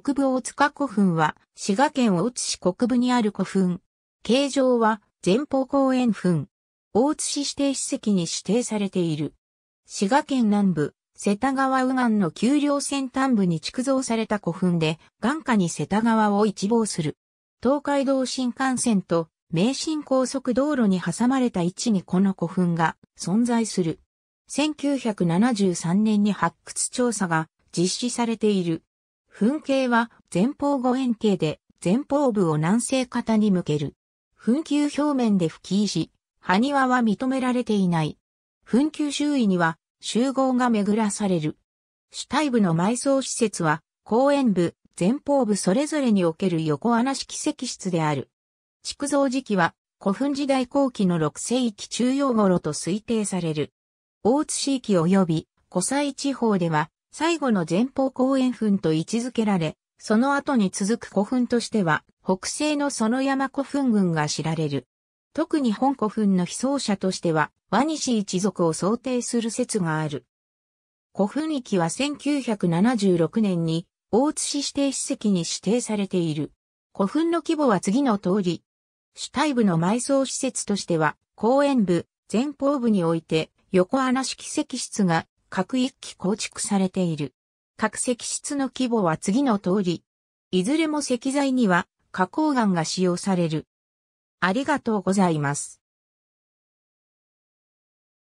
国部大塚古墳は、滋賀県大津市国分にある古墳。形状は、前方後円墳。大津市指定史跡に指定されている。滋賀県南部、瀬田川右岸の丘陵線端部に築造された古墳で、眼下に瀬田川を一望する。東海道新幹線と名神高速道路に挟まれた位置にこの古墳が存在する。1973年に発掘調査が実施されている。噴景は前方後円形で前方部を南西方に向ける。噴球表面で吹き石、埴輪は認められていない。噴球周囲には集合が巡らされる。主体部の埋葬施設は公園部、前方部それぞれにおける横穴式石室である。築造時期は古墳時代後期の6世紀中央頃と推定される。大津市域及び古西地方では最後の前方後円墳と位置づけられ、その後に続く古墳としては、北西の園山古墳群が知られる。特に本古墳の被葬者としては、ワニシ一族を想定する説がある。古墳域は1976年に、大津市指定史跡に指定されている。古墳の規模は次の通り。主体部の埋葬施設としては、公園部、前方部において、横穴式石室が各一機構築されている。各石室の規模は次の通り。いずれも石材には花崗岩が使用される。ありがとうございます。